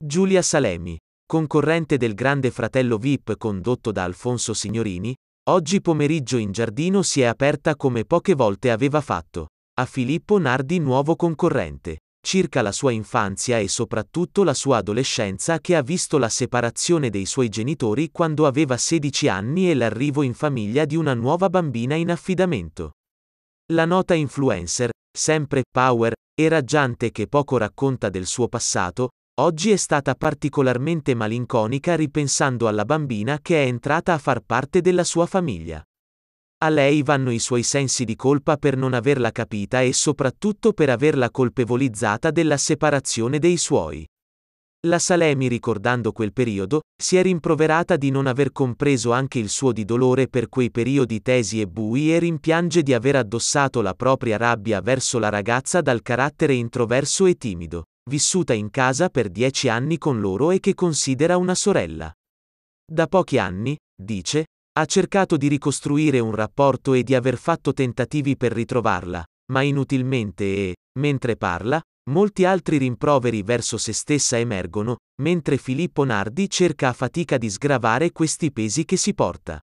Giulia Salemi, concorrente del Grande Fratello VIP condotto da Alfonso Signorini, oggi pomeriggio in giardino si è aperta come poche volte aveva fatto. A Filippo Nardi nuovo concorrente, circa la sua infanzia e soprattutto la sua adolescenza che ha visto la separazione dei suoi genitori quando aveva 16 anni e l'arrivo in famiglia di una nuova bambina in affidamento. La nota influencer, sempre power, e raggiante che poco racconta del suo passato, Oggi è stata particolarmente malinconica ripensando alla bambina che è entrata a far parte della sua famiglia. A lei vanno i suoi sensi di colpa per non averla capita e soprattutto per averla colpevolizzata della separazione dei suoi. La Salemi, ricordando quel periodo, si è rimproverata di non aver compreso anche il suo di dolore per quei periodi tesi e bui e rimpiange di aver addossato la propria rabbia verso la ragazza dal carattere introverso e timido vissuta in casa per dieci anni con loro e che considera una sorella. Da pochi anni, dice, ha cercato di ricostruire un rapporto e di aver fatto tentativi per ritrovarla, ma inutilmente e, mentre parla, molti altri rimproveri verso se stessa emergono, mentre Filippo Nardi cerca a fatica di sgravare questi pesi che si porta.